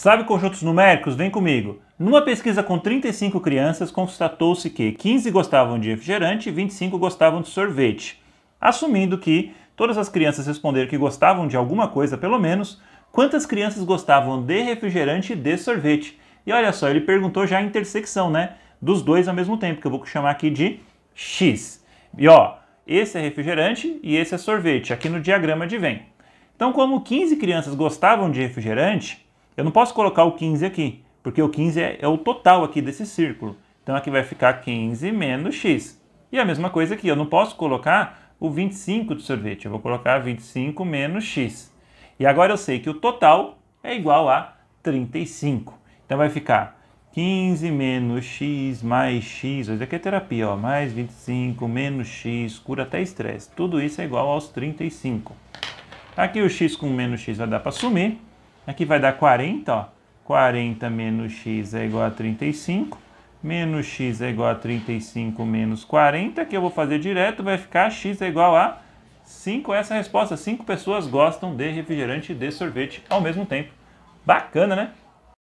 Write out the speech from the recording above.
Sabe conjuntos numéricos? Vem comigo. Numa pesquisa com 35 crianças, constatou-se que 15 gostavam de refrigerante e 25 gostavam de sorvete. Assumindo que todas as crianças responderam que gostavam de alguma coisa pelo menos, quantas crianças gostavam de refrigerante e de sorvete? E olha só, ele perguntou já a intersecção, né? Dos dois ao mesmo tempo, que eu vou chamar aqui de X. E ó, esse é refrigerante e esse é sorvete, aqui no diagrama de Venn. Então, como 15 crianças gostavam de refrigerante, eu não posso colocar o 15 aqui, porque o 15 é, é o total aqui desse círculo. Então aqui vai ficar 15 menos x. E a mesma coisa aqui, eu não posso colocar o 25 de sorvete, eu vou colocar 25 menos x. E agora eu sei que o total é igual a 35. Então vai ficar 15 menos x mais x, isso aqui é terapia, ó, mais 25 menos x, cura até estresse. Tudo isso é igual aos 35. Aqui o x com menos x vai dar para sumir. Aqui vai dar 40, ó. 40 menos x é igual a 35. Menos x é igual a 35 menos 40, que eu vou fazer direto, vai ficar x é igual a 5. Essa é a resposta. 5 pessoas gostam de refrigerante e de sorvete ao mesmo tempo. Bacana, né?